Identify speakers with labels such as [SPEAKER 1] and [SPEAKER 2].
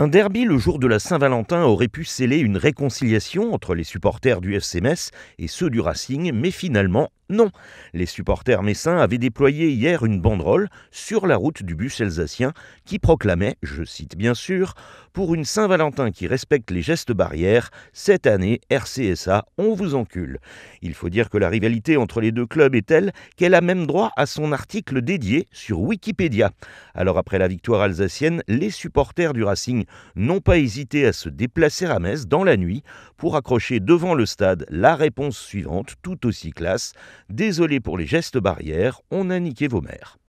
[SPEAKER 1] Un derby le jour de la Saint-Valentin aurait pu sceller une réconciliation entre les supporters du FC Metz et ceux du Racing, mais finalement, non. Les supporters messins avaient déployé hier une banderole sur la route du bus alsacien qui proclamait, je cite bien sûr, Pour une Saint-Valentin qui respecte les gestes barrières, cette année, RCSA, on vous encule. Il faut dire que la rivalité entre les deux clubs est telle qu'elle a même droit à son article dédié sur Wikipédia. Alors après la victoire alsacienne, les supporters du Racing n'ont pas hésité à se déplacer à Metz dans la nuit pour accrocher devant le stade la réponse suivante, tout aussi classe Désolé pour les gestes barrières, on a niqué vos mères.